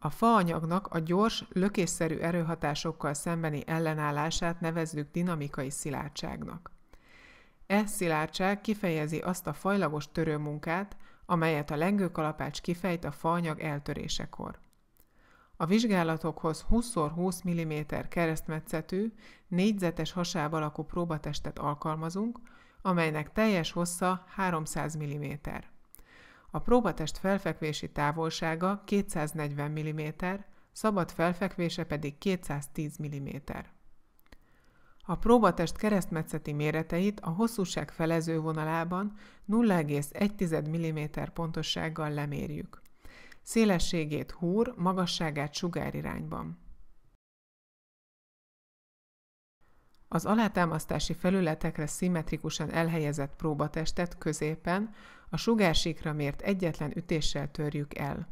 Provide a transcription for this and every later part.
A faanyagnak a gyors, lökésszerű erőhatásokkal szembeni ellenállását nevezzük dinamikai szilárdságnak. E szilárdság kifejezi azt a fajlagos törőmunkát, amelyet a lengőkalapács kifejt a faanyag eltörésekor. A vizsgálatokhoz 20x20 mm keresztmetszetű, négyzetes hasáb alakú próbatestet alkalmazunk, amelynek teljes hossza 300 mm. A próbatest felfekvési távolsága 240 mm, szabad felfekvése pedig 210 mm. A próbatest keresztmetszeti méreteit a hosszúság felező vonalában 0,1 mm pontossággal lemérjük. Szélességét húr, magasságát sugár irányban. Az alátámasztási felületekre szimmetrikusan elhelyezett próbatestet középen a sugársíkra mért egyetlen ütéssel törjük el.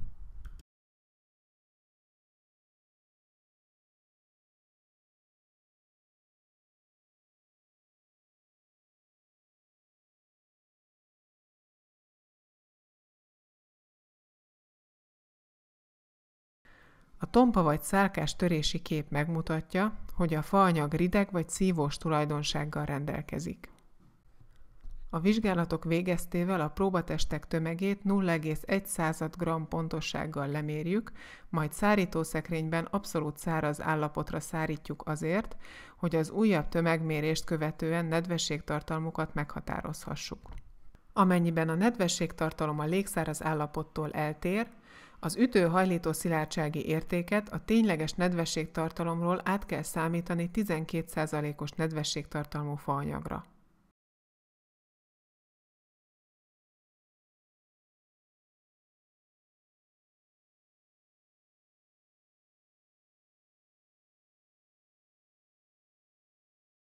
A tompa vagy szárkás törési kép megmutatja, hogy a faanyag rideg vagy szívós tulajdonsággal rendelkezik. A vizsgálatok végeztével a próbatestek tömegét 0,1 g pontossággal lemérjük, majd szárítószekrényben abszolút száraz állapotra szárítjuk azért, hogy az újabb tömegmérést követően nedvességtartalmukat meghatározhassuk. Amennyiben a nedvességtartalom a légszáraz állapottól eltér, az ütő hajlító szilárdsági értéket a tényleges nedvességtartalomról át kell számítani 12%-os nedvességtartalmú faanyagra.